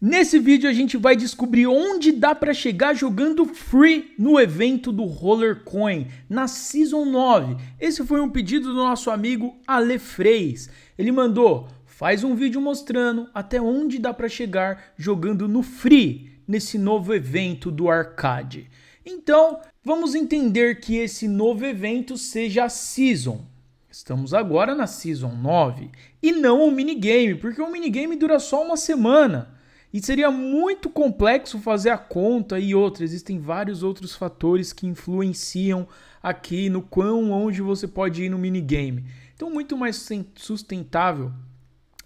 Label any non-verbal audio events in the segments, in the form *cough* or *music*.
Nesse vídeo a gente vai descobrir onde dá para chegar jogando free no evento do Rollercoin, na Season 9. Esse foi um pedido do nosso amigo Ale Freis. Ele mandou, faz um vídeo mostrando até onde dá para chegar jogando no free, nesse novo evento do arcade. Então, vamos entender que esse novo evento seja a Season. Estamos agora na Season 9 e não o minigame, porque o minigame dura só uma semana. E seria muito complexo fazer a conta e outra. Existem vários outros fatores que influenciam aqui no quão longe você pode ir no minigame. Então, muito mais sustentável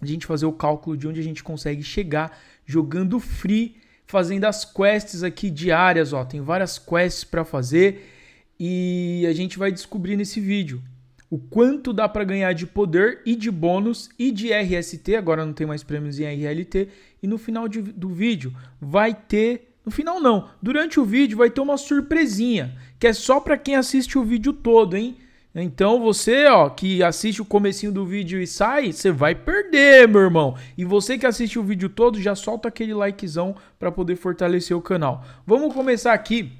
a gente fazer o cálculo de onde a gente consegue chegar jogando free, fazendo as quests aqui diárias. Ó, tem várias quests para fazer e a gente vai descobrir nesse vídeo o quanto dá para ganhar de poder e de bônus e de RST, agora não tem mais prêmios em RLT, e no final de, do vídeo vai ter. No final não, durante o vídeo vai ter uma surpresinha, que é só para quem assiste o vídeo todo, hein? Então você, ó, que assiste o comecinho do vídeo e sai, você vai perder, meu irmão. E você que assiste o vídeo todo, já solta aquele likezão para poder fortalecer o canal. Vamos começar aqui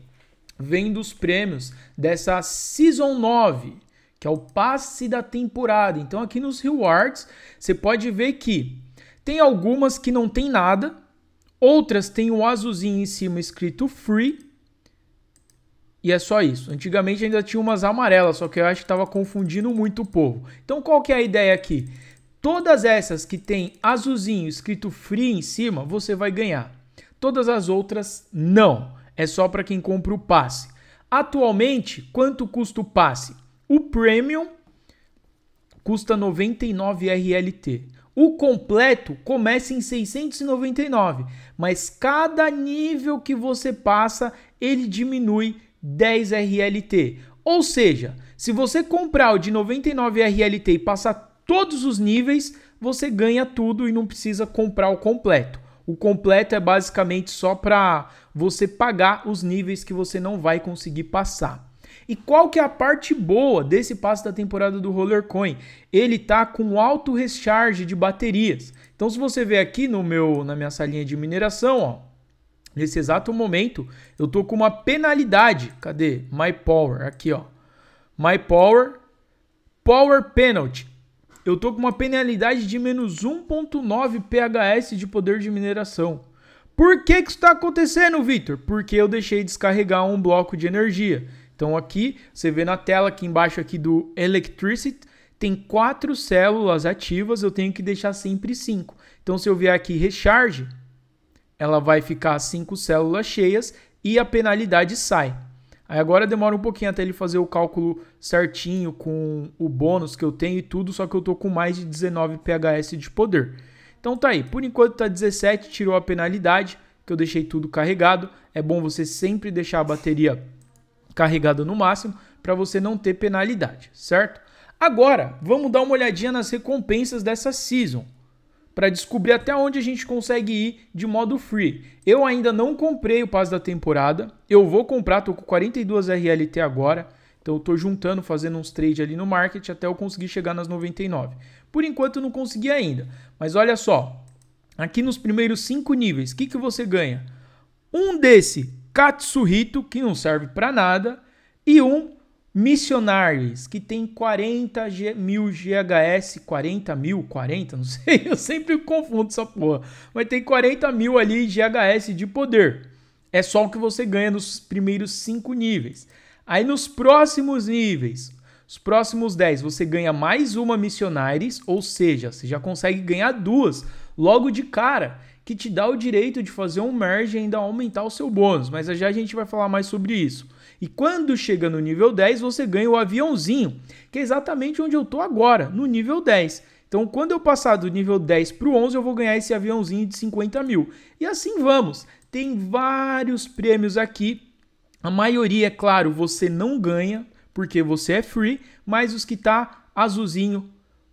vendo os prêmios dessa Season 9, que é o passe da temporada. Então aqui nos rewards, você pode ver que tem algumas que não tem nada, outras tem um azulzinho em cima escrito free. E é só isso. Antigamente ainda tinha umas amarelas, só que eu acho que estava confundindo muito o povo. Então qual que é a ideia aqui? Todas essas que tem azulzinho escrito free em cima, você vai ganhar. Todas as outras não. É só para quem compra o passe. Atualmente, quanto custa o passe? O premium custa 99 RLT. O completo começa em 699, mas cada nível que você passa, ele diminui 10 RLT. Ou seja, se você comprar o de 99 RLT e passar todos os níveis, você ganha tudo e não precisa comprar o completo. O completo é basicamente só para você pagar os níveis que você não vai conseguir passar. E qual que é a parte boa desse passo da temporada do Rollercoin? Ele tá com alto recharge de baterias. Então se você ver aqui no meu na minha salinha de mineração, ó, Nesse exato momento, eu tô com uma penalidade. Cadê? My Power, aqui, ó. My Power, Power Penalty. Eu tô com uma penalidade de menos 1.9 PHS de poder de mineração. Por que que isso está acontecendo, Victor? Porque eu deixei descarregar um bloco de energia. Então aqui você vê na tela aqui embaixo aqui do Electricity tem quatro células ativas, eu tenho que deixar sempre cinco. Então se eu vier aqui recharge, ela vai ficar cinco células cheias e a penalidade sai. Aí agora demora um pouquinho até ele fazer o cálculo certinho com o bônus que eu tenho e tudo, só que eu tô com mais de 19 PHS de poder. Então tá aí, por enquanto tá 17, tirou a penalidade, que eu deixei tudo carregado. É bom você sempre deixar a bateria carregada no máximo para você não ter penalidade, certo? Agora, vamos dar uma olhadinha nas recompensas dessa season para descobrir até onde a gente consegue ir de modo free. Eu ainda não comprei o passo da temporada, eu vou comprar, tô com 42 RLT agora, então eu tô juntando, fazendo uns trade ali no market até eu conseguir chegar nas 99. Por enquanto eu não consegui ainda, mas olha só, aqui nos primeiros 5 níveis, o que, que você ganha? Um desse Katsuhito, que não serve para nada, e um Missionaries, que tem 40 mil GHS, 40 mil, 40, não *laughs* sei, eu sempre confundo essa porra, mas tem 40 mil ali GHS de poder. É só o que você ganha nos primeiros 5 níveis. Aí nos próximos níveis, os próximos 10, você ganha mais uma Missionaries, ou seja, você já consegue ganhar duas logo de cara que te dá o direito de fazer um merge e ainda aumentar o seu bônus, mas já a gente vai falar mais sobre isso. E quando chega no nível 10, você ganha o aviãozinho, que é exatamente onde eu estou agora, no nível 10. Então, quando eu passar do nível 10 para o 11, eu vou ganhar esse aviãozinho de 50 mil. E assim vamos. Tem vários prêmios aqui. A maioria, é claro, você não ganha, porque você é free, mas os que tá azulzinho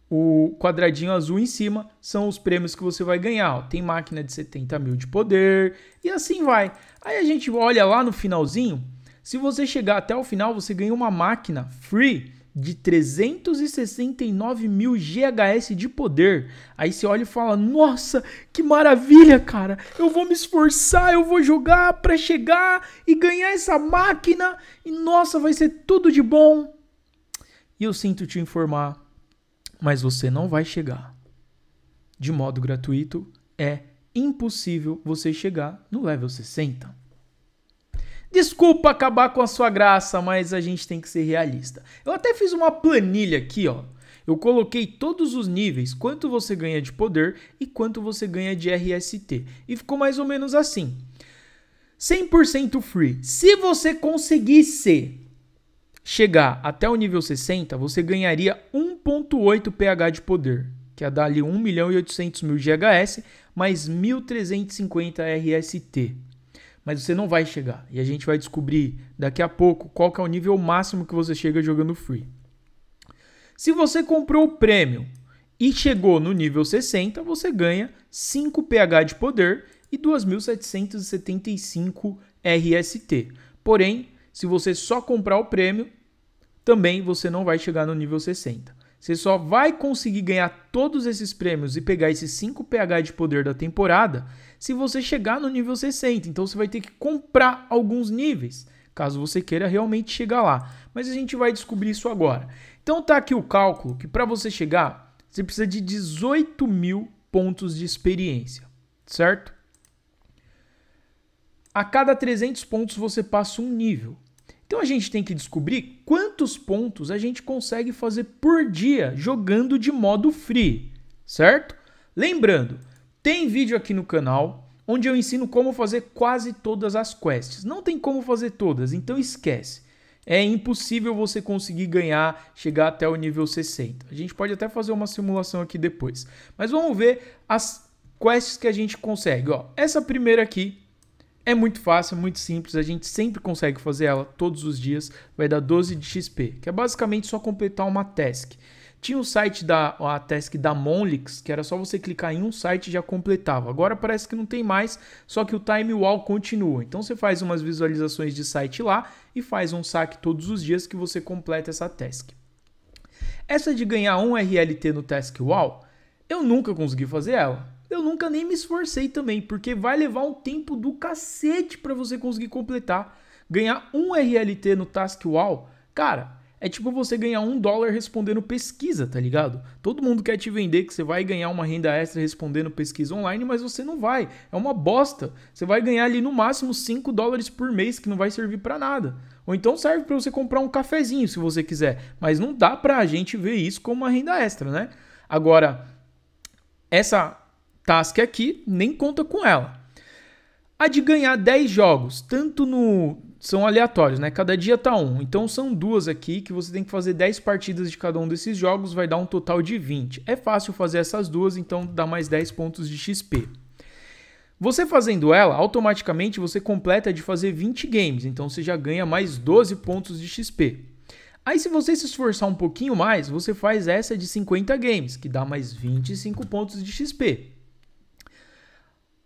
o quadradinho azul em cima são os prêmios que você vai ganhar. Ó. Tem máquina de 70 mil de poder e assim vai. Aí a gente olha lá no finalzinho. Se você chegar até o final, você ganha uma máquina free de 369 mil GHS de poder. Aí você olha e fala: Nossa, que maravilha, cara! Eu vou me esforçar, eu vou jogar para chegar e ganhar essa máquina. E nossa, vai ser tudo de bom. E eu sinto te informar mas você não vai chegar. De modo gratuito, é impossível você chegar no level 60. Desculpa acabar com a sua graça, mas a gente tem que ser realista. Eu até fiz uma planilha aqui, ó. Eu coloquei todos os níveis, quanto você ganha de poder e quanto você ganha de RST. E ficou mais ou menos assim. 100% free. Se você conseguisse chegar até o nível 60, você ganharia 1.8 pH de poder, que é dali ali 1 milhão e 800 mil GHS mais 1.350 RST. Mas você não vai chegar, e a gente vai descobrir daqui a pouco qual que é o nível máximo que você chega jogando free. Se você comprou o prêmio e chegou no nível 60, você ganha 5 pH de poder e 2.775 RST. Porém, se você só comprar o prêmio, também você não vai chegar no nível 60. Você só vai conseguir ganhar todos esses prêmios e pegar esses 5 PH de poder da temporada se você chegar no nível 60. Então você vai ter que comprar alguns níveis, caso você queira realmente chegar lá. Mas a gente vai descobrir isso agora. Então tá aqui o cálculo que para você chegar, você precisa de 18 mil pontos de experiência, certo? A cada 300 pontos você passa um nível. Então a gente tem que descobrir quantos pontos a gente consegue fazer por dia jogando de modo free, certo? Lembrando, tem vídeo aqui no canal onde eu ensino como fazer quase todas as quests. Não tem como fazer todas, então esquece. É impossível você conseguir ganhar, chegar até o nível 60. A gente pode até fazer uma simulação aqui depois. Mas vamos ver as quests que a gente consegue. Ó, essa primeira aqui é muito fácil, é muito simples, a gente sempre consegue fazer ela todos os dias, vai dar 12 de XP, que é basicamente só completar uma task. Tinha o site da a task da Monlix, que era só você clicar em um site e já completava. Agora parece que não tem mais, só que o time wall continua. Então você faz umas visualizações de site lá e faz um saque todos os dias que você completa essa task. Essa de ganhar um RLT no task wall, eu nunca consegui fazer ela eu nunca nem me esforcei também, porque vai levar um tempo do cacete para você conseguir completar. Ganhar um RLT no Task Wow, cara, é tipo você ganhar um dólar respondendo pesquisa, tá ligado? Todo mundo quer te vender que você vai ganhar uma renda extra respondendo pesquisa online, mas você não vai. É uma bosta. Você vai ganhar ali no máximo 5 dólares por mês, que não vai servir para nada. Ou então serve para você comprar um cafezinho se você quiser. Mas não dá pra gente ver isso como uma renda extra, né? Agora, essa task aqui, nem conta com ela. A de ganhar 10 jogos, tanto no. São aleatórios, né? Cada dia tá um. Então são duas aqui que você tem que fazer 10 partidas de cada um desses jogos, vai dar um total de 20. É fácil fazer essas duas, então dá mais 10 pontos de XP. Você fazendo ela, automaticamente você completa de fazer 20 games, então você já ganha mais 12 pontos de XP. Aí se você se esforçar um pouquinho mais, você faz essa de 50 games, que dá mais 25 pontos de XP.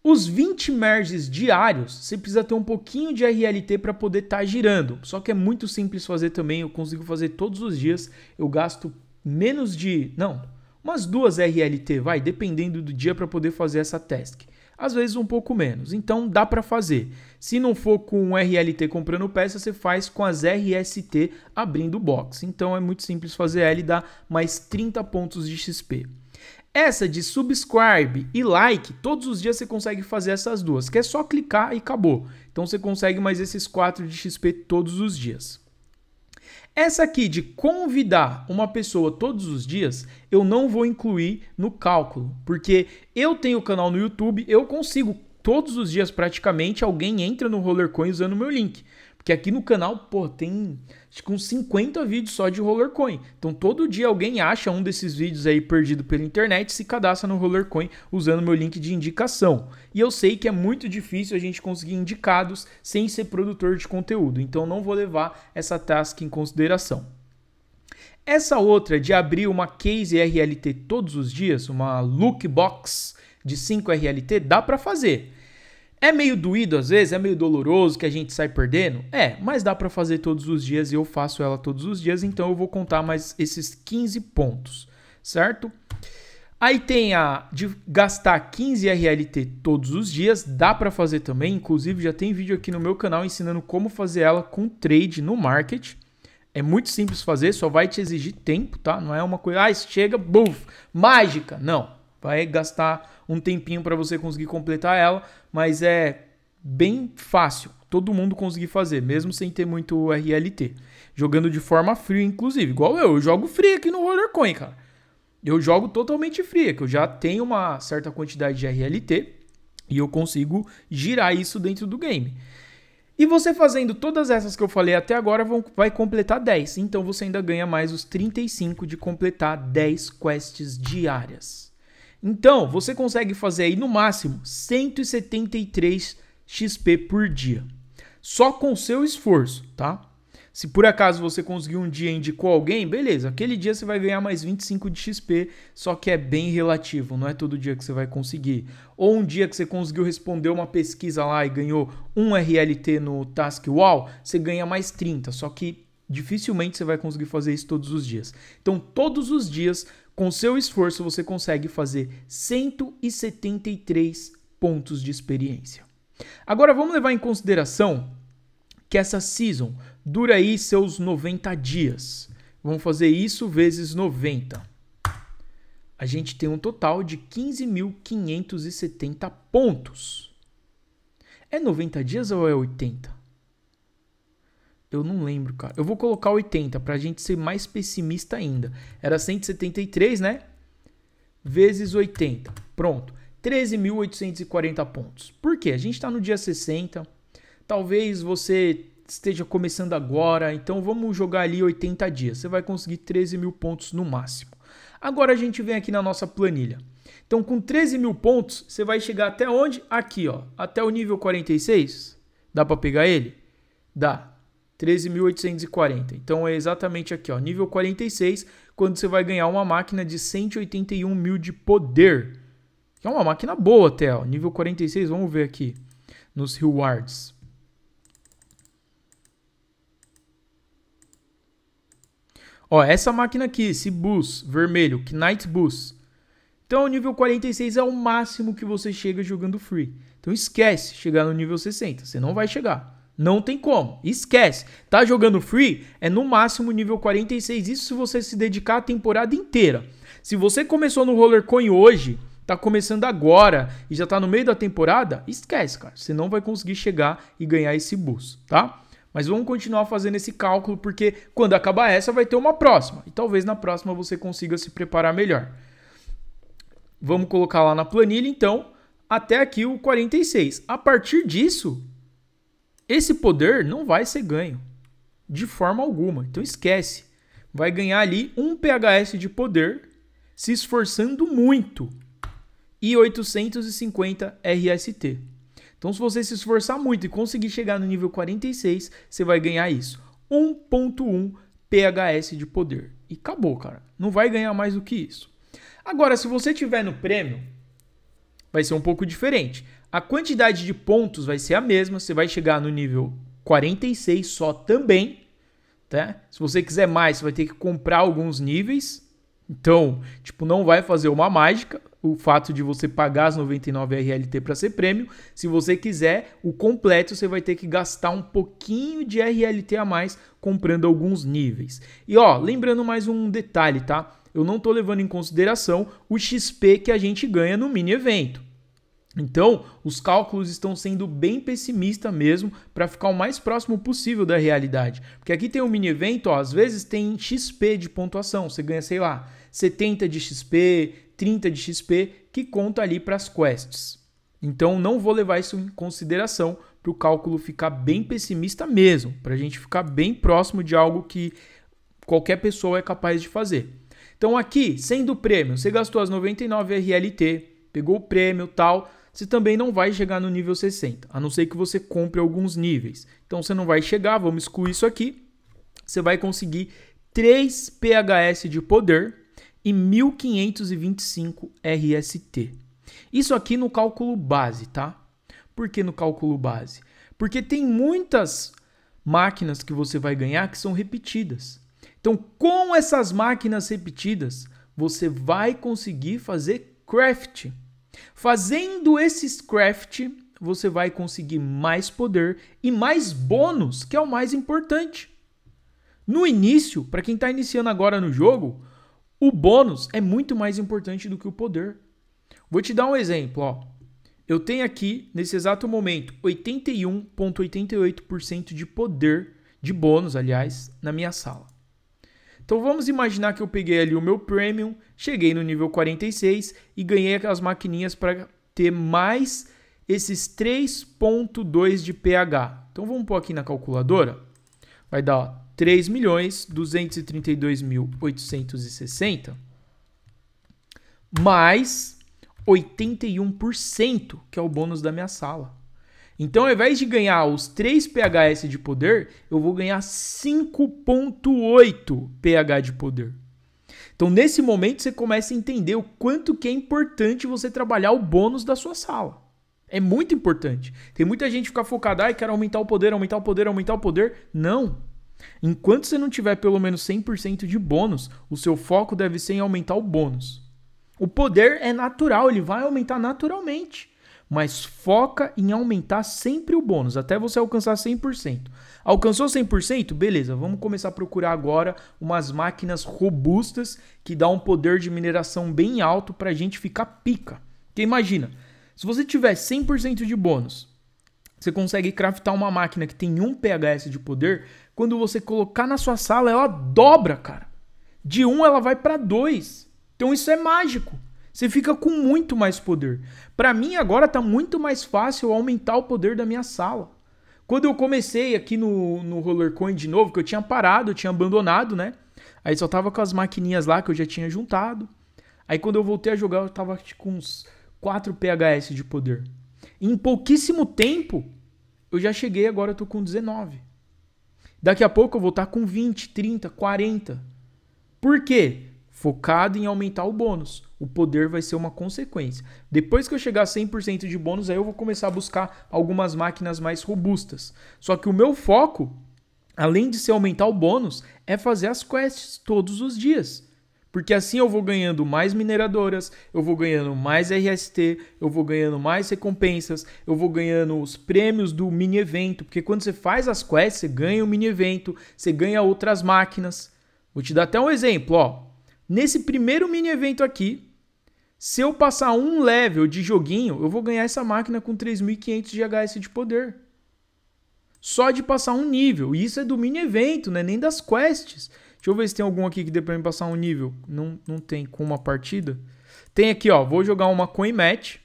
Os 20 merges diários, você precisa ter um pouquinho de RLT para poder estar tá girando. Só que é muito simples fazer também, eu consigo fazer todos os dias. Eu gasto menos de, não, umas duas RLT, vai, dependendo do dia para poder fazer essa task. Às vezes um pouco menos, então dá para fazer. Se não for com um RLT comprando peça, você faz com as RST abrindo box. Então é muito simples fazer ela e dá mais 30 pontos de XP. Essa de subscribe e like, todos os dias você consegue fazer essas duas, que é só clicar e acabou. Então você consegue mais esses 4 de XP todos os dias. Essa aqui de convidar uma pessoa todos os dias, eu não vou incluir no cálculo, porque eu tenho o canal no YouTube, eu consigo todos os dias praticamente alguém entra no Rollercoin usando o meu link. Porque aqui no canal, pô, tem acho que uns 50 vídeos só de Rollercoin. Então todo dia alguém acha um desses vídeos aí perdido pela internet e se cadastra no Rollercoin usando meu link de indicação. E eu sei que é muito difícil a gente conseguir indicados sem ser produtor de conteúdo, então não vou levar essa task em consideração. Essa outra de abrir uma case RLT todos os dias, uma lookbox de 5 RLT, dá para fazer é meio doído às vezes, é meio doloroso que a gente sai perdendo? É, mas dá para fazer todos os dias e eu faço ela todos os dias, então eu vou contar mais esses 15 pontos, certo? Aí tem a de gastar 15 RLT todos os dias, dá para fazer também, inclusive já tem vídeo aqui no meu canal ensinando como fazer ela com trade no market. É muito simples fazer, só vai te exigir tempo, tá? Não é uma coisa, ah, chega, buf, mágica. Não, vai gastar um tempinho para você conseguir completar ela, mas é bem fácil. Todo mundo conseguir fazer, mesmo sem ter muito RLT. Jogando de forma fria, inclusive. Igual eu, eu jogo fria aqui no Rollercoin, cara. Eu jogo totalmente fria, que eu já tenho uma certa quantidade de RLT e eu consigo girar isso dentro do game. E você fazendo todas essas que eu falei até agora vão, vai completar 10. Então você ainda ganha mais os 35 de completar 10 quests diárias. Então, você consegue fazer aí no máximo 173 XP por dia. Só com seu esforço, tá? Se por acaso você conseguir um dia e indicou alguém, beleza, aquele dia você vai ganhar mais 25 de XP, só que é bem relativo, não é todo dia que você vai conseguir. Ou um dia que você conseguiu responder uma pesquisa lá e ganhou um RLT no Task Wall, você ganha mais 30, só que Dificilmente você vai conseguir fazer isso todos os dias. Então, todos os dias, com seu esforço, você consegue fazer 173 pontos de experiência. Agora, vamos levar em consideração que essa season dura aí seus 90 dias. Vamos fazer isso vezes 90. A gente tem um total de 15.570 pontos. É 90 dias ou é 80? Eu não lembro, cara. Eu vou colocar 80 pra gente ser mais pessimista ainda. Era 173, né? Vezes 80. Pronto. 13.840 pontos. Por quê? A gente está no dia 60. Talvez você esteja começando agora, então vamos jogar ali 80 dias. Você vai conseguir 13 mil pontos no máximo. Agora a gente vem aqui na nossa planilha. Então, com 13 mil pontos, você vai chegar até onde? Aqui, ó. Até o nível 46. Dá para pegar ele? Dá. 13.840. Então é exatamente aqui, ó, nível 46, quando você vai ganhar uma máquina de 181 mil de poder. Que é uma máquina boa até, ó, nível 46, vamos ver aqui nos rewards. Ó, essa máquina aqui, esse bus vermelho, Knight Bus. Então, o nível 46 é o máximo que você chega jogando free. Então, esquece chegar no nível 60, você não vai chegar. Não tem como. Esquece. Tá jogando free é no máximo nível 46, isso se você se dedicar a temporada inteira. Se você começou no Roller Coin hoje, tá começando agora e já tá no meio da temporada, esquece, cara. Você não vai conseguir chegar e ganhar esse boost, tá? Mas vamos continuar fazendo esse cálculo porque quando acabar essa vai ter uma próxima e talvez na próxima você consiga se preparar melhor. Vamos colocar lá na planilha então, até aqui o 46. A partir disso, esse poder não vai ser ganho de forma alguma. Então esquece. Vai ganhar ali um PHS de poder se esforçando muito e 850 RST. Então, se você se esforçar muito e conseguir chegar no nível 46, você vai ganhar isso. 1.1 PHS de poder. E acabou, cara. Não vai ganhar mais do que isso. Agora, se você tiver no prêmio, vai ser um pouco diferente. A quantidade de pontos vai ser a mesma, você vai chegar no nível 46 só também, tá? Se você quiser mais, você vai ter que comprar alguns níveis. Então, tipo, não vai fazer uma mágica o fato de você pagar as 99 RLT para ser prêmio. Se você quiser o completo, você vai ter que gastar um pouquinho de RLT a mais comprando alguns níveis. E ó, lembrando mais um detalhe, tá? Eu não tô levando em consideração o XP que a gente ganha no mini evento. Então, os cálculos estão sendo bem pessimistas mesmo para ficar o mais próximo possível da realidade. Porque aqui tem um mini evento, ó, às vezes tem XP de pontuação, você ganha, sei lá, 70 de XP, 30 de XP, que conta ali para as quests. Então, não vou levar isso em consideração para o cálculo ficar bem pessimista mesmo, para a gente ficar bem próximo de algo que qualquer pessoa é capaz de fazer. Então, aqui, sendo o prêmio, você gastou as 99 RLT, pegou o prêmio tal você também não vai chegar no nível 60, a não ser que você compre alguns níveis. Então você não vai chegar, vamos excluir isso aqui. Você vai conseguir 3 PHS de poder e 1525 RST. Isso aqui no cálculo base, tá? Por que no cálculo base? Porque tem muitas máquinas que você vai ganhar que são repetidas. Então, com essas máquinas repetidas, você vai conseguir fazer craft. Fazendo esses craft, você vai conseguir mais poder e mais bônus, que é o mais importante. No início, para quem está iniciando agora no jogo, o bônus é muito mais importante do que o poder. Vou te dar um exemplo. Ó. Eu tenho aqui, nesse exato momento, 81,88% de poder, de bônus, aliás, na minha sala. Então vamos imaginar que eu peguei ali o meu premium, cheguei no nível 46 e ganhei aquelas maquininhas para ter mais esses 3.2 de pH. Então vamos pôr aqui na calculadora. Vai dar 3 milhões mais 81%, que é o bônus da minha sala. Então, ao invés de ganhar os 3 PHS de poder, eu vou ganhar 5.8 PH de poder. Então, nesse momento, você começa a entender o quanto que é importante você trabalhar o bônus da sua sala. É muito importante. Tem muita gente que fica focada, ai, quer aumentar o poder, aumentar o poder, aumentar o poder. Não. Enquanto você não tiver pelo menos 100% de bônus, o seu foco deve ser em aumentar o bônus. O poder é natural, ele vai aumentar naturalmente mas foca em aumentar sempre o bônus, até você alcançar 100%. Alcançou 100%? Beleza, vamos começar a procurar agora umas máquinas robustas que dão um poder de mineração bem alto para a gente ficar pica. Porque imagina, se você tiver 100% de bônus, você consegue craftar uma máquina que tem 1 PHS de poder, quando você colocar na sua sala, ela dobra, cara. De 1 ela vai para 2. Então isso é mágico. Você fica com muito mais poder. Para mim agora tá muito mais fácil aumentar o poder da minha sala. Quando eu comecei aqui no, no Rollercoin de novo, que eu tinha parado, eu tinha abandonado, né? Aí só tava com as maquininhas lá que eu já tinha juntado. Aí quando eu voltei a jogar, eu tava com uns 4 PHS de poder. Em pouquíssimo tempo, eu já cheguei, agora eu tô com 19. Daqui a pouco eu vou estar tá com 20, 30, 40. Por quê? focado em aumentar o bônus. O poder vai ser uma consequência. Depois que eu chegar a 100% de bônus, aí eu vou começar a buscar algumas máquinas mais robustas. Só que o meu foco, além de ser aumentar o bônus, é fazer as quests todos os dias. Porque assim eu vou ganhando mais mineradoras, eu vou ganhando mais RST, eu vou ganhando mais recompensas, eu vou ganhando os prêmios do mini evento. Porque quando você faz as quests, você ganha o mini evento, você ganha outras máquinas. Vou te dar até um exemplo, ó. Nesse primeiro mini evento aqui, se eu passar um level de joguinho, eu vou ganhar essa máquina com 3.500 de HS de poder. Só de passar um nível. E isso é do mini evento, né? Nem das quests. Deixa eu ver se tem algum aqui que dê pra mim passar um nível. Não, não tem com uma partida. Tem aqui, ó. Vou jogar uma coin match.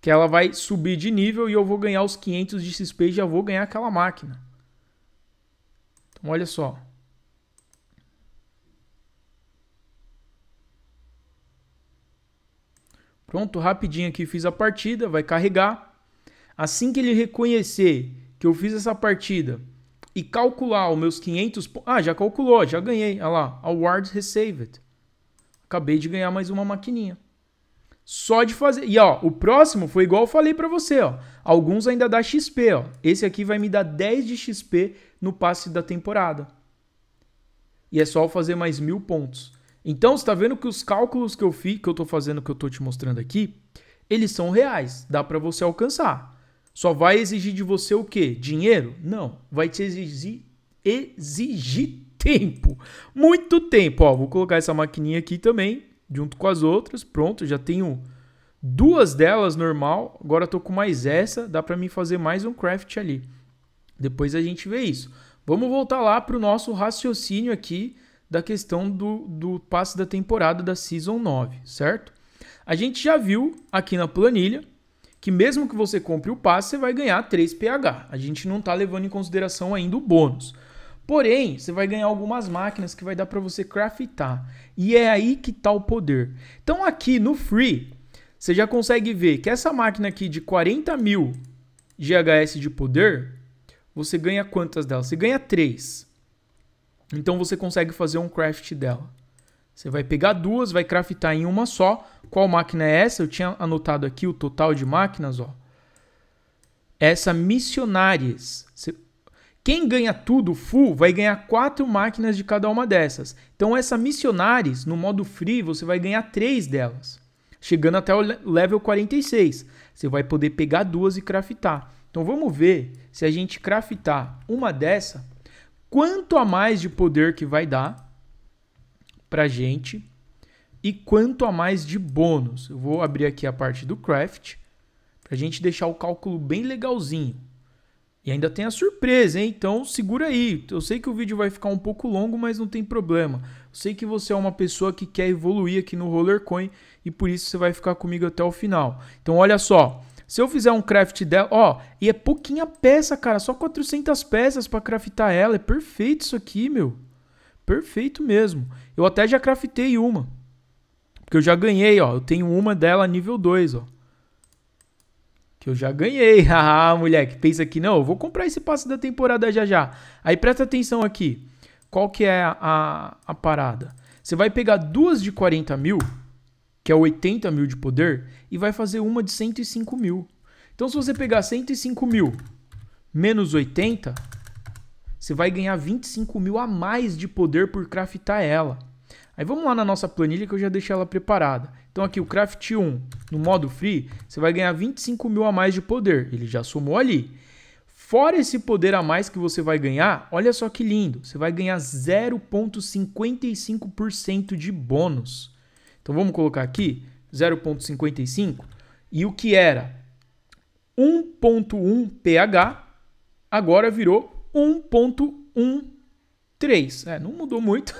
Que ela vai subir de nível e eu vou ganhar os 500 de XP e já vou ganhar aquela máquina. Então, olha só. Pronto, rapidinho aqui fiz a partida, vai carregar. Assim que ele reconhecer que eu fiz essa partida e calcular os meus 500 pontos... Ah, já calculou, já ganhei. Olha lá, awards received. Acabei de ganhar mais uma maquininha. Só de fazer... E ó, o próximo foi igual eu falei para você, ó. Alguns ainda dá XP, ó. Esse aqui vai me dar 10 de XP no passe da temporada. E é só eu fazer mais mil pontos. Então, você está vendo que os cálculos que eu fiz, que eu estou fazendo, que eu estou te mostrando aqui, eles são reais, dá para você alcançar. Só vai exigir de você o quê? Dinheiro? Não, vai te exigir, exigir tempo, muito tempo. Ó, vou colocar essa maquininha aqui também, junto com as outras, pronto, já tenho duas delas normal, agora estou com mais essa, dá para mim fazer mais um craft ali. Depois a gente vê isso. Vamos voltar lá para o nosso raciocínio aqui, da questão do, do passe da temporada da Season 9, certo? A gente já viu aqui na planilha que mesmo que você compre o passe, você vai ganhar 3 PH. A gente não está levando em consideração ainda o bônus. Porém, você vai ganhar algumas máquinas que vai dar para você craftar. E é aí que está o poder. Então aqui no Free, você já consegue ver que essa máquina aqui de 40 mil GHS de poder, você ganha quantas delas? Você ganha 3. Então você consegue fazer um craft dela. Você vai pegar duas, vai craftar em uma só. Qual máquina é essa? Eu tinha anotado aqui o total de máquinas, ó. Essa Missionárias. Quem ganha tudo full vai ganhar quatro máquinas de cada uma dessas. Então essa Missionárias, no modo free, você vai ganhar três delas. Chegando até o level 46. Você vai poder pegar duas e craftar. Então vamos ver se a gente craftar uma dessa, quanto a mais de poder que vai dar para gente e quanto a mais de bônus. Eu vou abrir aqui a parte do craft a gente deixar o cálculo bem legalzinho. E ainda tem a surpresa, hein? Então segura aí. Eu sei que o vídeo vai ficar um pouco longo, mas não tem problema. Eu sei que você é uma pessoa que quer evoluir aqui no Rollercoin e por isso você vai ficar comigo até o final. Então olha só, se eu fizer um craft dela, ó, e é pouquinha peça, cara, só 400 peças para craftar ela, é perfeito isso aqui, meu. Perfeito mesmo. Eu até já craftei uma. Porque eu já ganhei, ó, eu tenho uma dela nível 2, ó. Que eu já ganhei. *laughs* ah, moleque, pensa que não, eu vou comprar esse passe da temporada já já. Aí presta atenção aqui. Qual que é a, a, a parada? Você vai pegar duas de 40 mil que é 80 mil de poder, e vai fazer uma de 105 mil. Então, se você pegar 105 mil menos 80, você vai ganhar 25 mil a mais de poder por craftar ela. Aí vamos lá na nossa planilha que eu já deixei ela preparada. Então aqui o craft 1 no modo free, você vai ganhar 25 mil a mais de poder. Ele já somou ali. Fora esse poder a mais que você vai ganhar, olha só que lindo, você vai ganhar 0,55% de bônus. Então vamos colocar aqui 0.55 e o que era 1.1 pH agora virou 1.13. É, não mudou muito,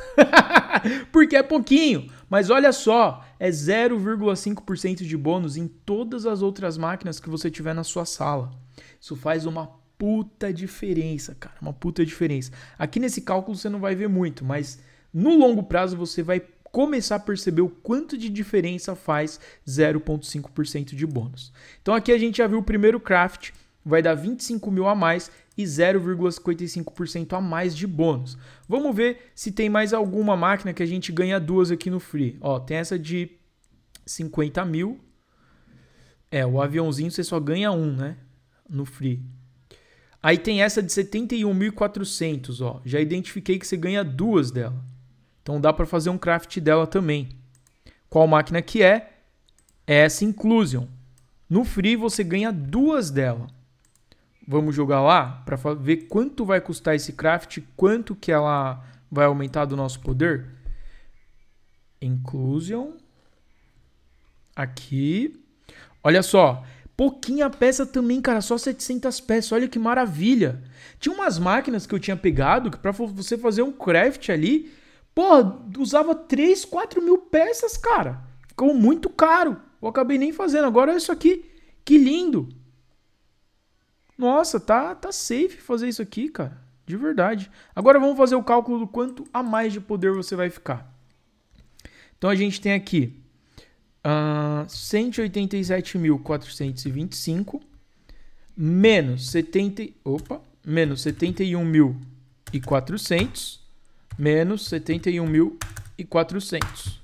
*laughs* porque é pouquinho. Mas olha só, é 0,5% de bônus em todas as outras máquinas que você tiver na sua sala. Isso faz uma puta diferença, cara, uma puta diferença. Aqui nesse cálculo você não vai ver muito, mas no longo prazo você vai começar a perceber o quanto de diferença faz 0,5% de bônus. Então aqui a gente já viu o primeiro craft, vai dar 25 mil a mais e 0,55% a mais de bônus. Vamos ver se tem mais alguma máquina que a gente ganha duas aqui no free. Ó, tem essa de 50 mil. É, o aviãozinho você só ganha um, né? No free. Aí tem essa de 71.400, ó. Já identifiquei que você ganha duas dela. Então dá para fazer um craft dela também. Qual máquina que é? É essa Inclusion. No free você ganha duas dela. Vamos jogar lá para ver quanto vai custar esse craft, quanto que ela vai aumentar do nosso poder. Inclusion. Aqui. Olha só, pouquinha peça também, cara, só 700 peças. Olha que maravilha. Tinha umas máquinas que eu tinha pegado que para você fazer um craft ali, Porra, usava 3, 4 mil peças, cara. Ficou muito caro. Eu acabei nem fazendo. Agora olha isso aqui. Que lindo. Nossa, tá, tá safe fazer isso aqui, cara. De verdade. Agora vamos fazer o cálculo do quanto a mais de poder você vai ficar. Então a gente tem aqui uh, ah, 187.425 menos 70, opa, menos 71.400 menos 71.400.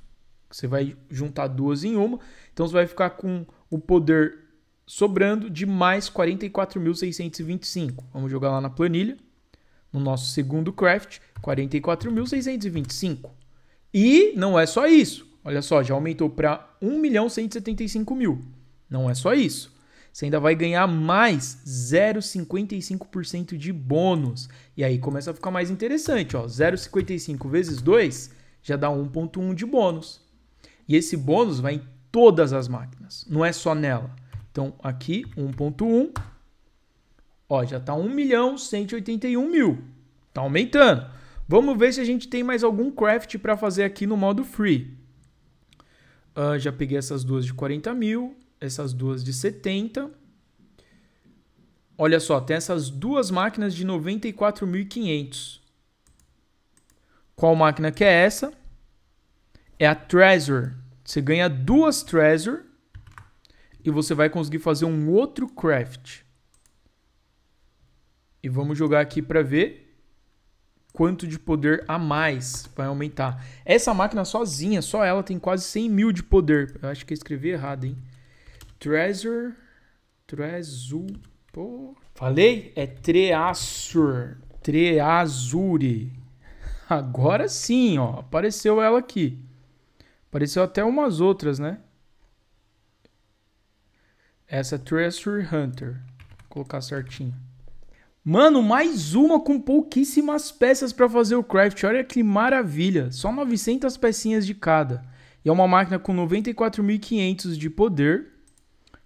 Você vai juntar duas em uma, então você vai ficar com o poder sobrando de mais 44.625. Vamos jogar lá na planilha, no nosso segundo craft, 44.625. E não é só isso. Olha só, já aumentou para 1.175.000. Não é só isso. Você ainda vai ganhar mais 0,55% de bônus. E aí começa a ficar mais interessante, ó. 0,55 vezes 2 já dá 1,1 de bônus. E esse bônus vai em todas as máquinas, não é só nela. Então aqui 1,1, ó, já tá 1 milhão 181 mil. Tá aumentando. Vamos ver se a gente tem mais algum craft para fazer aqui no modo free. Uh, já peguei essas duas de 40 mil essas duas de 70. Olha só, tem essas duas máquinas de 94.500. Qual máquina que é essa? É a Treasure. Você ganha duas Treasure e você vai conseguir fazer um outro craft. E vamos jogar aqui para ver quanto de poder a mais vai aumentar. Essa máquina sozinha, só ela tem quase 100 mil de poder. Eu acho que eu escrevi errado, hein? Treasure. Treasure. Pô. Falei? É Treasure. Treasure. Agora sim, ó. Apareceu ela aqui. Apareceu até umas outras, né? Essa é Treasure Hunter. Vou colocar certinho. Mano, mais uma com pouquíssimas peças para fazer o craft. Olha que maravilha. Só 900 pecinhas de cada. E é uma máquina com 94.500 de poder.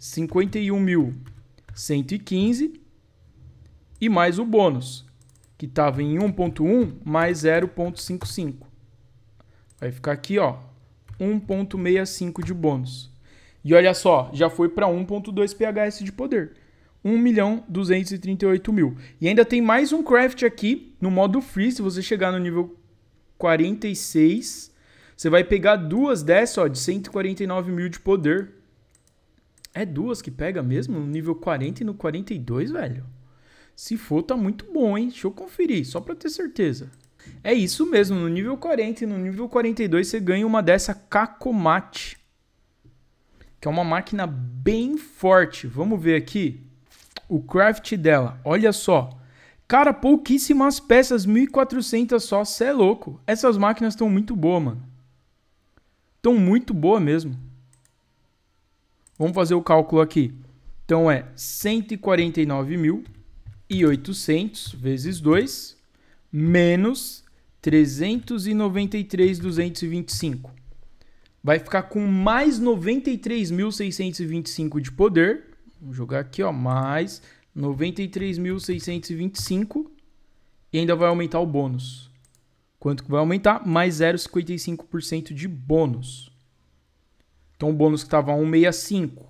51.115 e mais o bônus, que estava em 1.1 mais 0.55. Vai ficar aqui, ó, 1.65 de bônus. E olha só, já foi para 1.2 PHS de poder. 1.238.000. E ainda tem mais um craft aqui no modo free. Se você chegar no nível 46, você vai pegar duas dessas ó, de 149 mil de poder. É duas que pega mesmo? No nível 40 e no 42, velho? Se for, tá muito bom, hein? Deixa eu conferir, só pra ter certeza. É isso mesmo, no nível 40 e no nível 42 você ganha uma dessa Kakomate. Que é uma máquina bem forte. Vamos ver aqui o craft dela. Olha só. Cara, pouquíssimas peças, 1.400 só, cê é louco. Essas máquinas estão muito boas, mano. Estão muito boas mesmo. Vamos fazer o cálculo aqui. Então é 149.800 vezes 2 menos 393.225. Vai ficar com mais 93.625 de poder. Vamos jogar aqui, ó, mais 93.625 e ainda vai aumentar o bônus. Quanto que vai aumentar? Mais 0,55% de bônus. Então o bônus que estava 165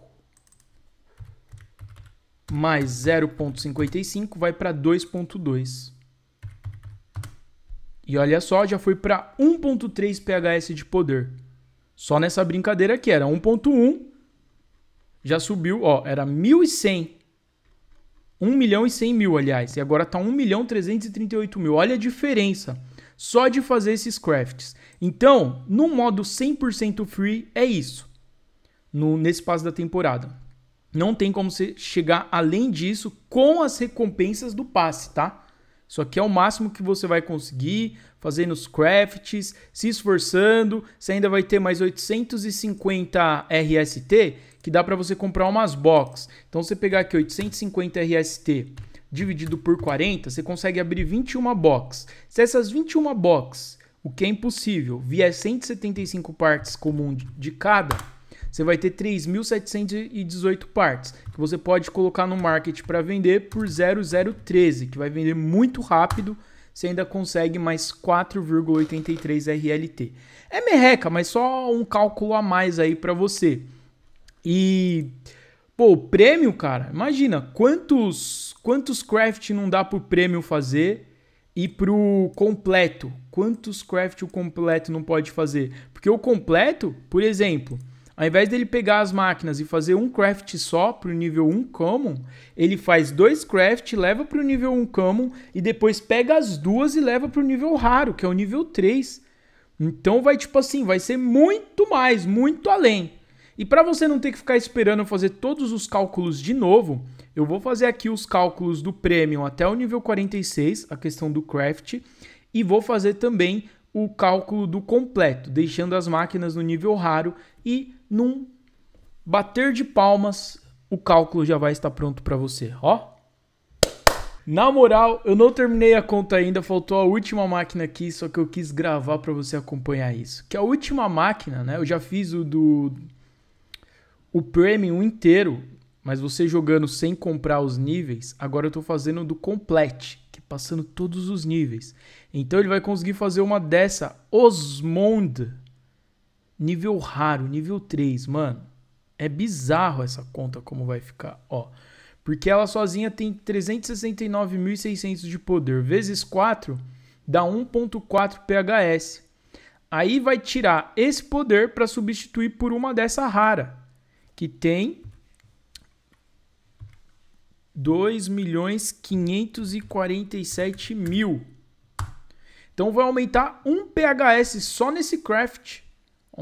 mais 0.55 vai para 2.2. E olha só, já foi para 1.3 PHS de poder. Só nessa brincadeira aqui, era 1.1, já subiu, ó, era 1.100. 1 milhão e 100 mil, aliás, e agora está 1 milhão 338 mil. Olha a diferença só de fazer esses crafts. Então, no modo 100% free é isso no, nesse passo da temporada. Não tem como você chegar além disso com as recompensas do passe, tá? Isso aqui é o máximo que você vai conseguir, fazendo os crafts, se esforçando. Você ainda vai ter mais 850 RST, que dá para você comprar umas box. Então, você pegar aqui 850 RST dividido por 40, você consegue abrir 21 box. Se essas 21 box, o que é impossível, vier 175 partes comum de cada, você vai ter 3.718 partes que você pode colocar no market para vender por 0013, que vai vender muito rápido. Você ainda consegue mais 4,83 RLT. É merreca, mas só um cálculo a mais aí para você. E pô, o prêmio, cara, imagina quantos quantos craft não dá pro prêmio fazer e pro completo. Quantos craft o completo não pode fazer? Porque o completo, por exemplo, ao invés dele pegar as máquinas e fazer um craft só para o nível 1 common, ele faz dois craft, leva para o nível 1 common e depois pega as duas e leva para o nível raro, que é o nível 3. Então vai tipo assim, vai ser muito mais, muito além. E para você não ter que ficar esperando fazer todos os cálculos de novo, eu vou fazer aqui os cálculos do Premium até o nível 46, a questão do craft, e vou fazer também o cálculo do completo, deixando as máquinas no nível raro e num bater de palmas o cálculo já vai estar pronto para você, ó. Na moral, eu não terminei a conta ainda, faltou a última máquina aqui, só que eu quis gravar para você acompanhar isso. Que a última máquina, né? Eu já fiz o do o premium inteiro, mas você jogando sem comprar os níveis, agora eu estou fazendo do complete, que é passando todos os níveis. Então ele vai conseguir fazer uma dessa Osmond Nível raro, nível 3, mano. É bizarro essa conta como vai ficar, ó. Porque ela sozinha tem 369.600 de poder. Vezes 4 dá 1.4 PHS. Aí vai tirar esse poder para substituir por uma dessa rara. Que tem 2.547.000. milhões mil. Então vai aumentar um PHS só nesse craft.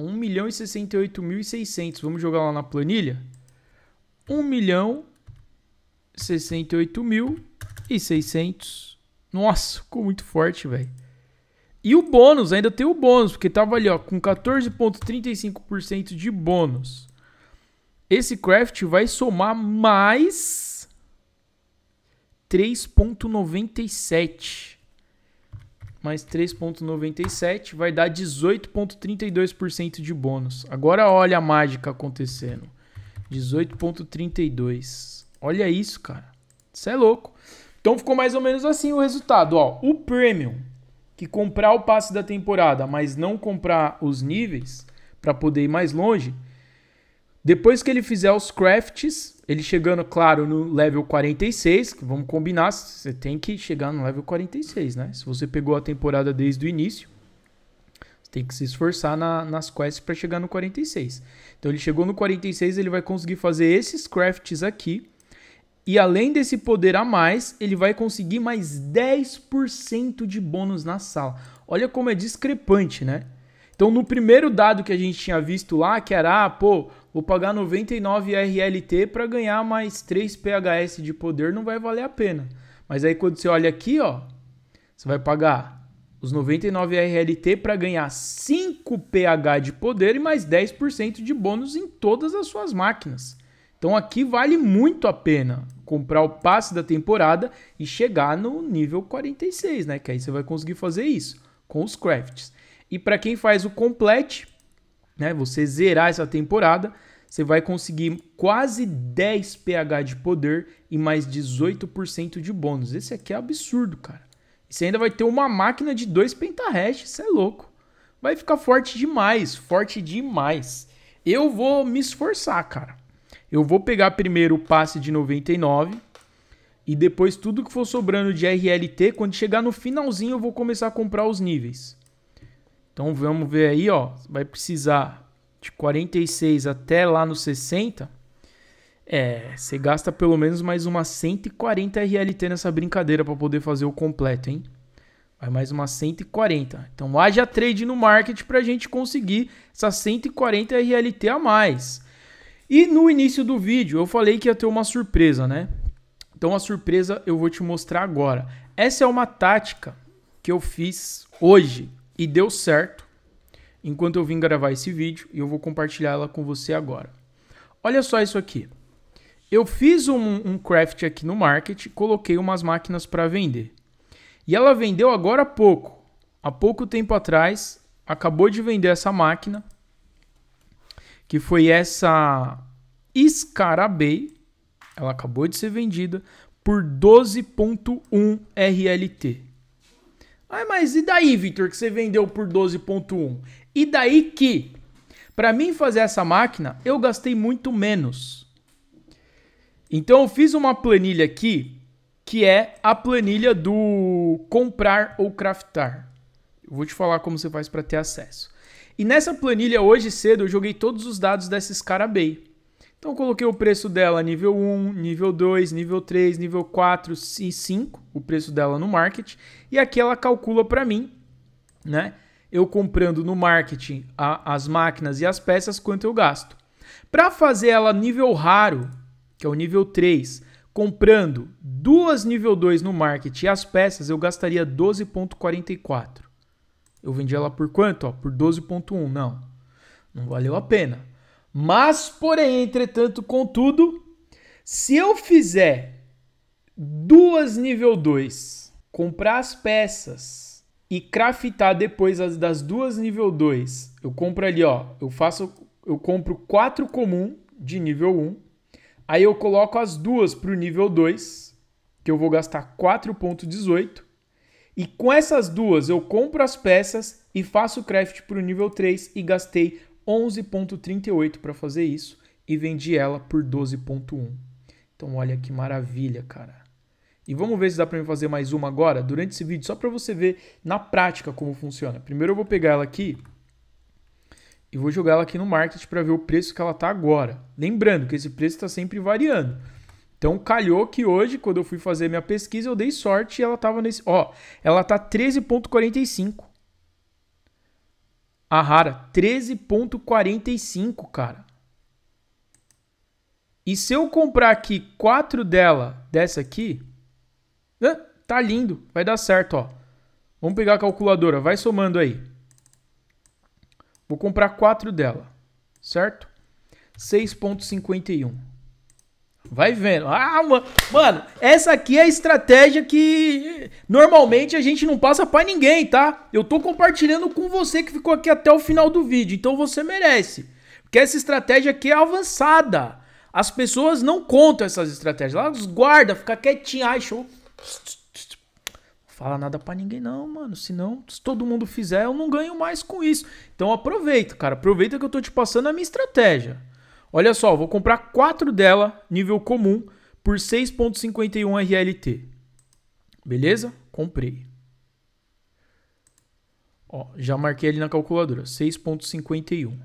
1 milhão e 68.600. Vamos jogar lá na planilha? 1 milhão e 68.600. Nossa, ficou muito forte, velho. E o bônus, ainda tem o bônus, porque tava ali, ó, com 14.35% de bônus. Esse craft vai somar mais 3.97 mais 3,97 vai dar 18,32% de bônus. Agora olha a mágica acontecendo. 18,32. Olha isso, cara. Isso é louco. Então ficou mais ou menos assim o resultado. Ó, o Premium, que comprar o passe da temporada, mas não comprar os níveis para poder ir mais longe, depois que ele fizer os crafts, ele chegando, claro, no level 46, vamos combinar, você tem que chegar no level 46, né? Se você pegou a temporada desde o início, você tem que se esforçar na, nas quests para chegar no 46. Então ele chegou no 46, ele vai conseguir fazer esses crafts aqui. E além desse poder a mais, ele vai conseguir mais 10% de bônus na sala. Olha como é discrepante, né? Então, no primeiro dado que a gente tinha visto lá, que era, ah, pô, vou pagar 99 RLT para ganhar mais 3 PHS de poder, não vai valer a pena. Mas aí quando você olha aqui, ó, você vai pagar os 99 RLT para ganhar 5 PH de poder e mais 10% de bônus em todas as suas máquinas. Então aqui vale muito a pena comprar o passe da temporada e chegar no nível 46, né? Que aí você vai conseguir fazer isso com os crafts. E para quem faz o complete, né, você zerar essa temporada, você vai conseguir quase 10 PH de poder e mais 18% de bônus. Esse aqui é absurdo, cara. você ainda vai ter uma máquina de 2 pentahash, isso é louco. Vai ficar forte demais, forte demais. Eu vou me esforçar, cara. Eu vou pegar primeiro o passe de 99 e depois tudo que for sobrando de RLT, quando chegar no finalzinho eu vou começar a comprar os níveis. Então vamos ver aí, ó, vai precisar de 46 até lá no 60. É, você gasta pelo menos mais uma 140 RLT nessa brincadeira para poder fazer o completo, hein? Vai mais uma 140. Então haja trade no market para a gente conseguir essas 140 RLT a mais. E no início do vídeo eu falei que ia ter uma surpresa, né? Então a surpresa eu vou te mostrar agora. Essa é uma tática que eu fiz hoje, e deu certo enquanto eu vim gravar esse vídeo e eu vou compartilhar ela com você agora. Olha só isso aqui. Eu fiz um, um craft aqui no market, coloquei umas máquinas para vender. E ela vendeu agora há pouco. Há pouco tempo atrás, acabou de vender essa máquina, que foi essa Scarabei. Ela acabou de ser vendida por 12.1 RLT. Ah, mas e daí, Vitor, que você vendeu por 12.1? E daí que, para mim fazer essa máquina, eu gastei muito menos. Então eu fiz uma planilha aqui, que é a planilha do comprar ou craftar. Eu vou te falar como você faz para ter acesso. E nessa planilha hoje cedo eu joguei todos os dados dessa Scarabay. Então coloquei o preço dela nível 1, nível 2, nível 3, nível 4 e 5, o preço dela no marketing. E aqui ela calcula para mim, né? Eu comprando no marketing a, as máquinas e as peças, quanto eu gasto. Para fazer ela nível raro, que é o nível 3, comprando duas nível 2 no marketing e as peças, eu gastaria 12,44. Eu vendi ela por quanto? Ó, por 12,1. Não, não valeu a pena. Mas, porém, entretanto, contudo, se eu fizer duas nível 2, comprar as peças e craftar depois as das duas nível 2, eu compro ali, ó, eu faço, eu compro quatro comum de nível 1, um, aí eu coloco as duas para o nível 2, que eu vou gastar 4.18, e com essas duas eu compro as peças e faço craft para o nível 3 e gastei 11,38 para fazer isso e vendi ela por 12,1. Então olha que maravilha, cara. E vamos ver se dá para fazer mais uma agora durante esse vídeo, só para você ver na prática como funciona. Primeiro eu vou pegar ela aqui e vou jogar ela aqui no market para ver o preço que ela está agora. Lembrando que esse preço está sempre variando. Então calhou que hoje, quando eu fui fazer minha pesquisa, eu dei sorte e ela estava nesse, ó, ela está 13.45. A rara, 13.45, cara. E se eu comprar aqui quatro dela, dessa aqui, né, tá lindo, vai dar certo, ó. Vamos pegar a calculadora, vai somando aí. Vou comprar quatro dela, certo? 6.51. Vai vendo. Ah, mano. mano, essa aqui é a estratégia que normalmente a gente não passa para ninguém, tá? Eu tô compartilhando com você que ficou aqui até o final do vídeo, então você merece. Porque essa estratégia aqui é avançada. As pessoas não contam essas estratégias. Elas guardam, fica quietinho, acho. show. fala nada para ninguém não, mano, senão se todo mundo fizer, eu não ganho mais com isso. Então aproveita, cara, aproveita que eu tô te passando a minha estratégia. Olha só, vou comprar 4 dela, nível comum, por 6.51 RLT. Beleza? Comprei. Ó, já marquei ali na calculadora, 6.51.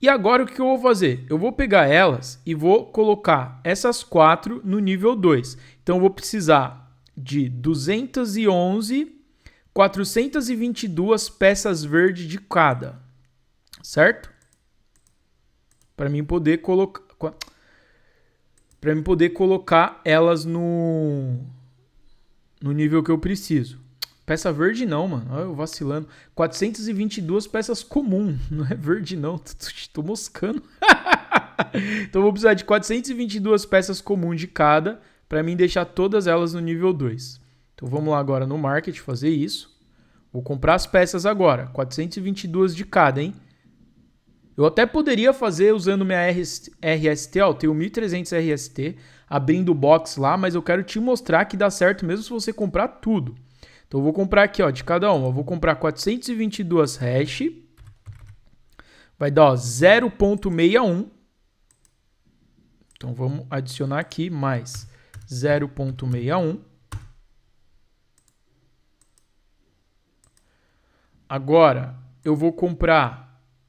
E agora o que eu vou fazer? Eu vou pegar elas e vou colocar essas quatro no nível 2. Então eu vou precisar de 211, 422 peças verde de cada, certo? para mim poder colocar para mim poder colocar elas no no nível que eu preciso. Peça verde não, mano. Olha eu vacilando. 422 peças comum. *laughs* Não é verde não. Tô, moscando. *laughs* então vou precisar de 422 peças comum de cada para mim deixar todas elas no nível 2. Então vamos lá agora no market fazer isso. Vou comprar as peças agora. 422 de cada, hein? Eu até poderia fazer usando minha RST, ó, eu tenho 1300 RST, abrindo o box lá, mas eu quero te mostrar que dá certo mesmo se você comprar tudo. Então eu vou comprar aqui, ó, de cada uma, eu vou comprar 422 hash, vai dar 0.61, então vamos adicionar aqui mais 0.61. Agora eu vou comprar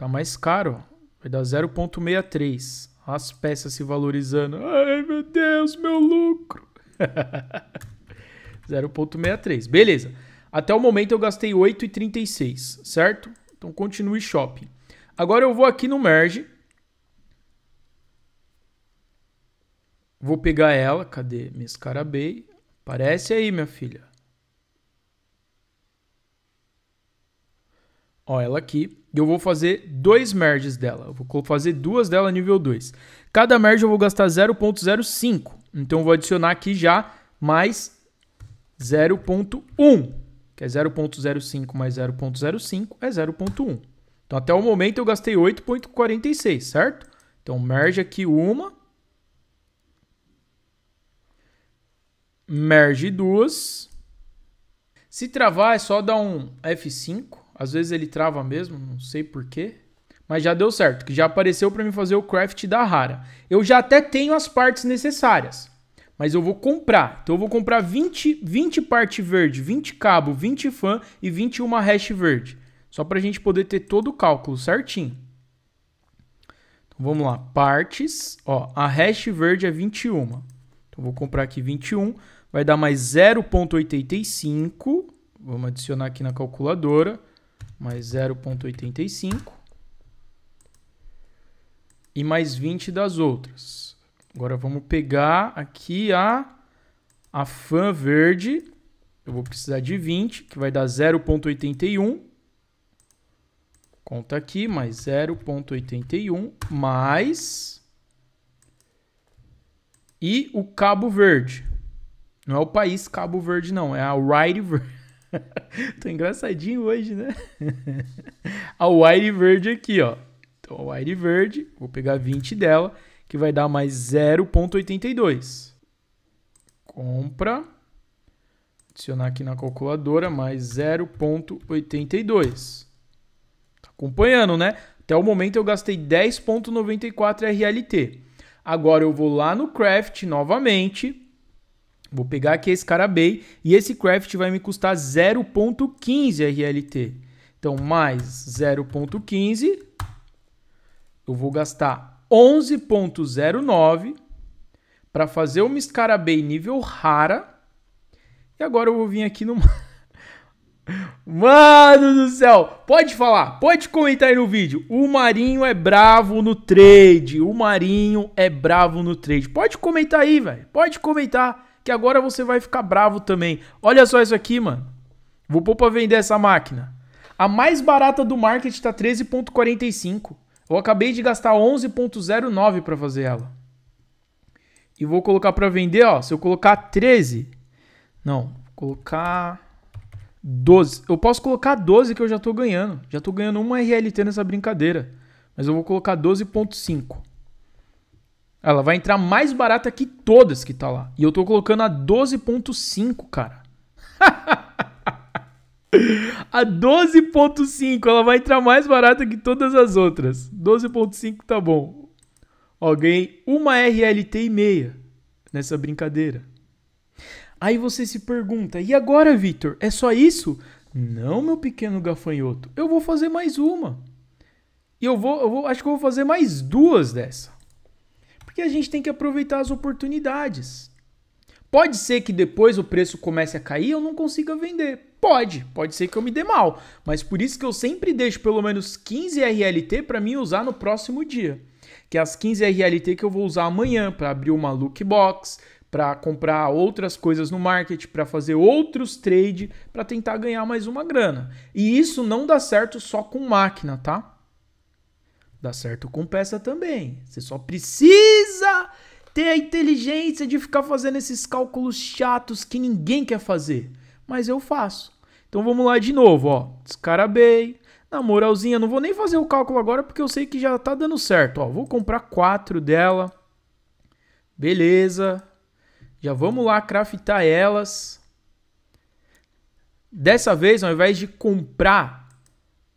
Tá mais caro, Vai dar 0,63. As peças se valorizando. Ai, meu Deus, meu lucro. 0,63. *laughs* Beleza. Até o momento eu gastei 8,36, certo? Então continue shopping. Agora eu vou aqui no merge. Vou pegar ela. Cadê? Minha Scarabay. Aparece aí, minha filha. Ó, ela aqui. E eu vou fazer dois merges dela. Eu vou fazer duas dela nível 2. Cada merge eu vou gastar 0.05. Então eu vou adicionar aqui já mais 0.1, que é 0.05 mais 0.05 é 0.1. Então até o momento eu gastei 8.46, certo? Então merge aqui uma, merge duas. Se travar é só dar um F5 às vezes ele trava mesmo, não sei porquê. Mas já deu certo, que já apareceu para mim fazer o craft da Rara. Eu já até tenho as partes necessárias, mas eu vou comprar. Então eu vou comprar 20, 20 parte verde, 20 cabo, 20 fan e 21 hash verde. Só para a gente poder ter todo o cálculo certinho. Então vamos lá, partes. Ó, a hash verde é 21. Então eu vou comprar aqui 21, vai dar mais 0.85. Vamos adicionar aqui na calculadora mais 0,85 e mais 20 das outras. Agora vamos pegar aqui a, a fã verde. Eu vou precisar de 20, que vai dar 0,81. Conta aqui, mais 0,81, mais... E o Cabo Verde. Não é o país Cabo Verde, não. É a Ride Verde. *laughs* Tô engraçadinho hoje, né? *laughs* a wire verde aqui, ó. Então, a wire verde, vou pegar 20 dela, que vai dar mais 0,82. Compra. Adicionar aqui na calculadora, mais 0,82. Tá acompanhando, né? Até o momento eu gastei 10,94 RLT. Agora eu vou lá no craft novamente Vou pegar aqui esse Carabay e esse Craft vai me custar 0.15 RLT. Então, mais 0.15, eu vou gastar 11.09 para fazer uma Scarabei nível rara. E agora eu vou vir aqui no... *laughs* Mano do céu, pode falar, pode comentar aí no vídeo. O Marinho é bravo no trade, o Marinho é bravo no trade. Pode comentar aí, velho, pode comentar que agora você vai ficar bravo também. Olha só isso aqui, mano. Vou pôr pra vender essa máquina. A mais barata do market tá 13.45. Eu acabei de gastar 11.09 para fazer ela. E vou colocar para vender, ó. Se eu colocar 13... Não, colocar... 12. Eu posso colocar 12 que eu já tô ganhando. Já tô ganhando uma RLT nessa brincadeira. Mas eu vou colocar 12.5. Ela vai entrar mais barata que todas que tá lá. E eu tô colocando a 12.5, cara. *laughs* a 12.5, ela vai entrar mais barata que todas as outras. 12.5 tá bom. Ó, ganhei uma RLT e meia nessa brincadeira. Aí você se pergunta: "E agora, Vitor? É só isso?" Não, meu pequeno gafanhoto. Eu vou fazer mais uma. E eu vou, eu vou, acho que eu vou fazer mais duas dessa a gente tem que aproveitar as oportunidades. Pode ser que depois o preço comece a cair e eu não consiga vender. Pode, pode ser que eu me dê mal, mas por isso que eu sempre deixo pelo menos 15 RLT para mim usar no próximo dia. Que é as 15 RLT que eu vou usar amanhã para abrir uma look box, para comprar outras coisas no market, para fazer outros trade, para tentar ganhar mais uma grana. E isso não dá certo só com máquina, tá? Dá certo com peça também. Você só precisa precisa ter a inteligência de ficar fazendo esses cálculos chatos que ninguém quer fazer. Mas eu faço. Então vamos lá de novo, ó. Descarabei. Na moralzinha, não vou nem fazer o cálculo agora porque eu sei que já tá dando certo, ó. Vou comprar quatro dela. Beleza. Já vamos lá craftar elas. Dessa vez, ao invés de comprar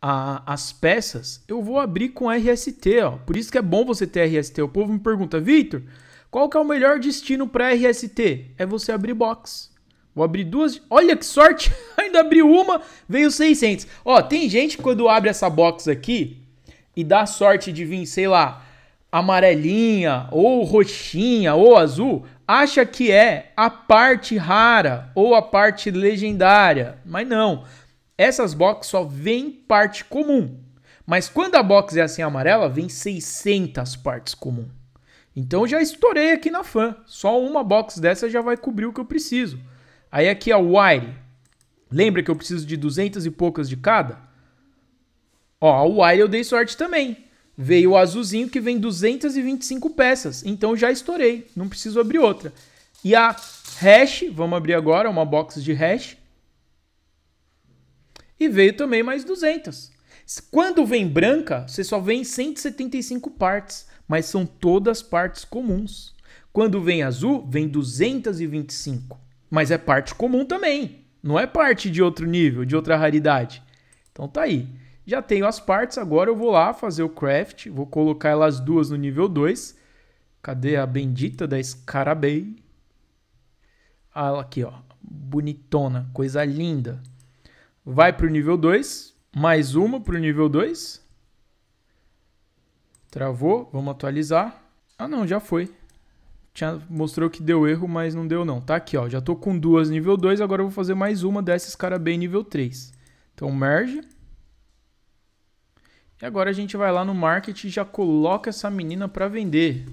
a, as peças, eu vou abrir com RST, ó. Por isso que é bom você ter RST. O povo me pergunta, Victor qual que é o melhor destino para RST? É você abrir box. Vou abrir duas. Olha que sorte! *laughs* Ainda abri uma, veio 600. Ó, tem gente que quando abre essa box aqui e dá sorte de vir, sei lá, amarelinha ou roxinha ou azul, acha que é a parte rara ou a parte legendária, mas não. Essas box só vem parte comum. Mas quando a box é assim amarela, vem 600 partes comum. Então já estourei aqui na fan. Só uma box dessa já vai cobrir o que eu preciso. Aí aqui a é wire. Lembra que eu preciso de 200 e poucas de cada? Ó, a wire eu dei sorte também. Veio o azulzinho que vem 225 peças. Então já estourei, não preciso abrir outra. E a hash, vamos abrir agora uma box de hash. E veio também mais 200. Quando vem branca, você só vem 175 partes, mas são todas partes comuns. Quando vem azul, vem 225, mas é parte comum também, não é parte de outro nível, de outra raridade. Então tá aí. Já tenho as partes, agora eu vou lá fazer o craft, vou colocar elas duas no nível 2. Cadê a bendita da Scarabei? Ah, aqui, ó. Bonitona, coisa linda vai para o nível 2, mais uma para o nível 2. Travou, vamos atualizar. Ah não, já foi. Tinha, mostrou que deu erro, mas não deu não. Tá aqui, ó, já estou com duas nível 2, agora eu vou fazer mais uma dessas cara bem nível 3. Então merge. E agora a gente vai lá no market e já coloca essa menina para vender.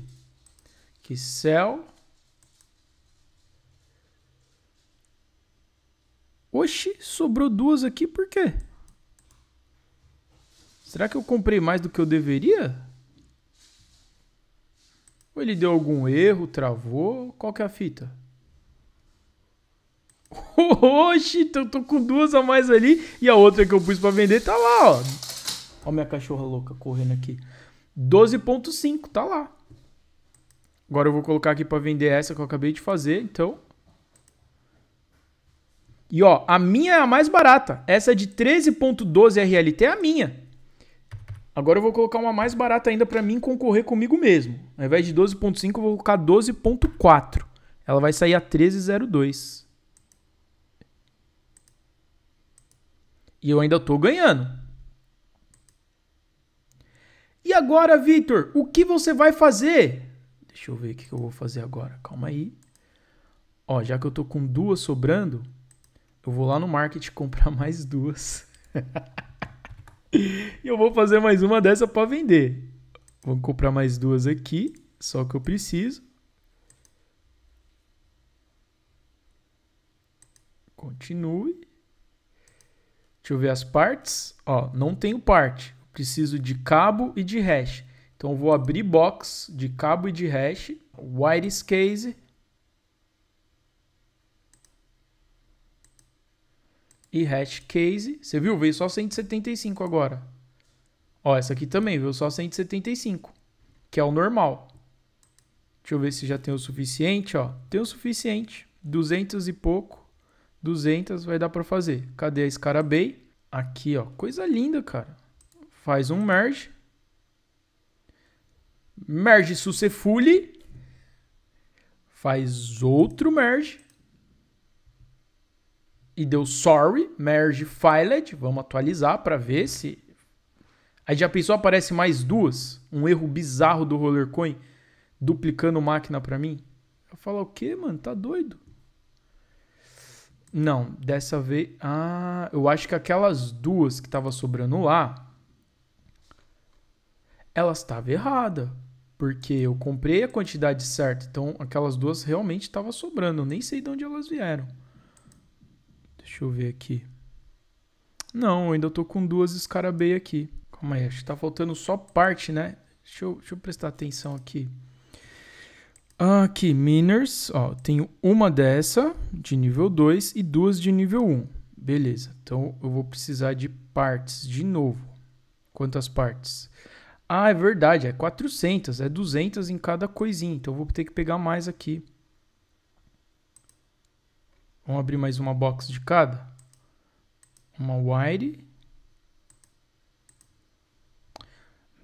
Que sell Oxi, sobrou duas aqui, por quê? Será que eu comprei mais do que eu deveria? Ou ele deu algum erro, travou? Qual que é a fita? *laughs* Oxi, então eu tô com duas a mais ali e a outra que eu pus pra vender tá lá, ó. Ó minha cachorra louca correndo aqui. 12.5, tá lá. Agora eu vou colocar aqui pra vender essa que eu acabei de fazer, então e ó, a minha é a mais barata. Essa é de 13.12 RLT é a minha. Agora eu vou colocar uma mais barata ainda para mim concorrer comigo mesmo. Ao invés de 12.5, eu vou colocar 12.4. Ela vai sair a 13.02. E eu ainda estou ganhando. E agora, Vitor, o que você vai fazer? Deixa eu ver o que eu vou fazer agora. Calma aí. Ó, já que eu estou com duas sobrando, eu vou lá no market *laughs* comprar mais duas. *laughs* e eu vou fazer mais uma dessa para vender. Vou comprar mais duas aqui, só que eu preciso. Continue. Deixa eu ver as partes. Ó, não tenho parte. preciso de cabo e de hash. Então eu vou abrir box de cabo e de hash. White case. e hash case. Você viu? Veio só 175 agora. Ó, essa aqui também veio só 175, que é o normal. Deixa eu ver se já tem o suficiente, ó. Tem o suficiente, 200 e pouco. 200 vai dar para fazer. Cadê a Scarabay? Aqui, ó. Coisa linda, cara. Faz um merge. Merge sucessfully. Faz outro merge e deu sorry, merge filed, vamos atualizar para ver se... Aí já pensou, aparece mais duas, um erro bizarro do Rollercoin duplicando máquina para mim. Eu falo, o que, mano? Tá doido? Não, dessa vez... Ah, eu acho que aquelas duas que tava sobrando lá, elas tava errada, porque eu comprei a quantidade certa, então aquelas duas realmente estavam sobrando, eu nem sei de onde elas vieram. Deixa eu ver aqui. Não, ainda tô com duas escarabei aqui. Calma aí, acho que tá faltando só parte, né? Deixa eu, deixa eu prestar atenção aqui. Aqui, miners. Ó, tenho uma dessa de nível 2 e duas de nível 1. Um. Beleza, então eu vou precisar de partes de novo. Quantas partes? Ah, é verdade, é 400, é 200 em cada coisinha. Então eu vou ter que pegar mais aqui. Vamos abrir mais uma box de cada. Uma wire.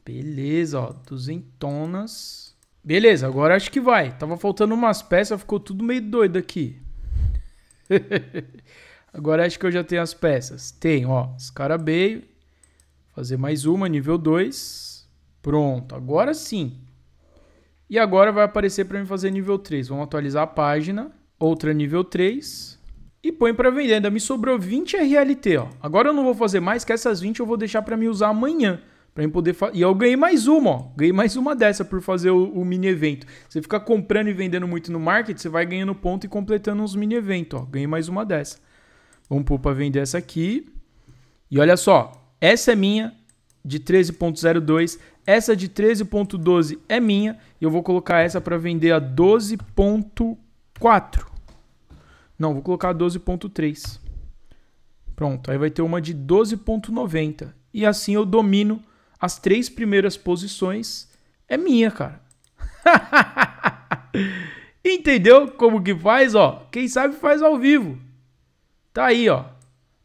Beleza, ó. Duzentonas. Beleza, agora acho que vai. Tava faltando umas peças, ficou tudo meio doido aqui. *laughs* agora acho que eu já tenho as peças. Tem, ó. escarabeio. Fazer mais uma, nível 2. Pronto, agora sim. E agora vai aparecer para mim fazer nível 3. Vamos atualizar a página outra nível 3 e põe para vender. Ainda me sobrou 20 RLT, ó. Agora eu não vou fazer mais, que essas 20 eu vou deixar para me usar amanhã. Pra eu poder E eu ganhei mais uma, ó. Ganhei mais uma dessa por fazer o, o, mini evento. Você fica comprando e vendendo muito no market, você vai ganhando ponto e completando uns mini eventos, ó. Ganhei mais uma dessa. Vamos pôr para vender essa aqui. E olha só, essa é minha de 13.02, essa de 13.12 é minha e eu vou colocar essa para vender a 12.4. 4. Não, vou colocar 12.3. Pronto, aí vai ter uma de 12.90. E assim eu domino as três primeiras posições. É minha, cara. *laughs* Entendeu como que faz, ó? Quem sabe faz ao vivo. Tá aí, ó.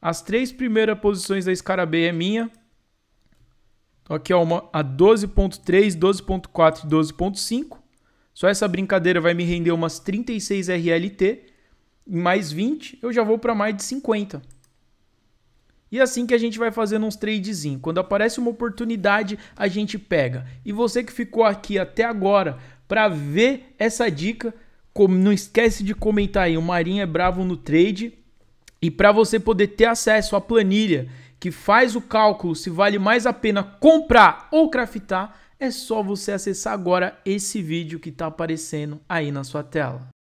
As três primeiras posições da escara B é minha. aqui, ó, uma, a 12.3, 12.4 e 12.5. Só essa brincadeira vai me render umas 36 RLT, mais 20 eu já vou para mais de 50. E é assim que a gente vai fazendo uns tradezinhos. Quando aparece uma oportunidade, a gente pega. E você que ficou aqui até agora para ver essa dica, não esquece de comentar aí. O Marinho é bravo no trade. E para você poder ter acesso à planilha que faz o cálculo se vale mais a pena comprar ou craftar, é só você acessar agora esse vídeo que está aparecendo aí na sua tela.